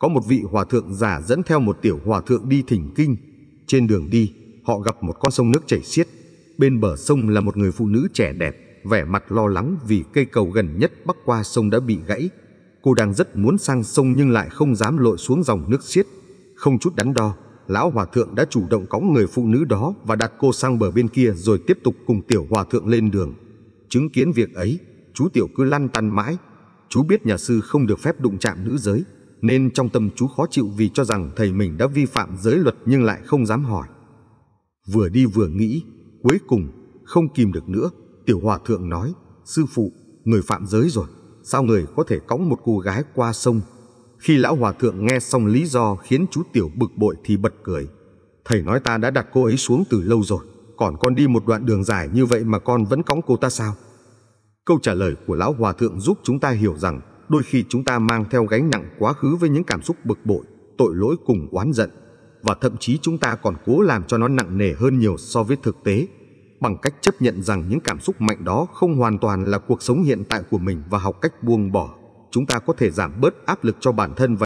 Có một vị hòa thượng giả dẫn theo một tiểu hòa thượng đi thỉnh kinh. Trên đường đi, họ gặp một con sông nước chảy xiết. Bên bờ sông là một người phụ nữ trẻ đẹp, vẻ mặt lo lắng vì cây cầu gần nhất bắc qua sông đã bị gãy. Cô đang rất muốn sang sông nhưng lại không dám lội xuống dòng nước xiết. Không chút đắn đo, lão hòa thượng đã chủ động cõng người phụ nữ đó và đặt cô sang bờ bên kia rồi tiếp tục cùng tiểu hòa thượng lên đường. Chứng kiến việc ấy, chú tiểu cứ lăn tăn mãi. Chú biết nhà sư không được phép đụng chạm nữ giới, nên trong tâm chú khó chịu vì cho rằng thầy mình đã vi phạm giới luật nhưng lại không dám hỏi. Vừa đi vừa nghĩ, cuối cùng không kìm được nữa, tiểu hòa thượng nói, sư phụ, người phạm giới rồi, sao người có thể cõng một cô gái qua sông? Khi lão hòa thượng nghe xong lý do khiến chú tiểu bực bội thì bật cười. Thầy nói ta đã đặt cô ấy xuống từ lâu rồi, còn con đi một đoạn đường dài như vậy mà con vẫn cõng cô ta sao? Câu trả lời của lão hòa thượng giúp chúng ta hiểu rằng đôi khi chúng ta mang theo gánh nặng quá khứ với những cảm xúc bực bội tội lỗi cùng oán giận và thậm chí chúng ta còn cố làm cho nó nặng nề hơn nhiều so với thực tế bằng cách chấp nhận rằng những cảm xúc mạnh đó không hoàn toàn là cuộc sống hiện tại của mình và học cách buông bỏ chúng ta có thể giảm bớt áp lực cho bản thân và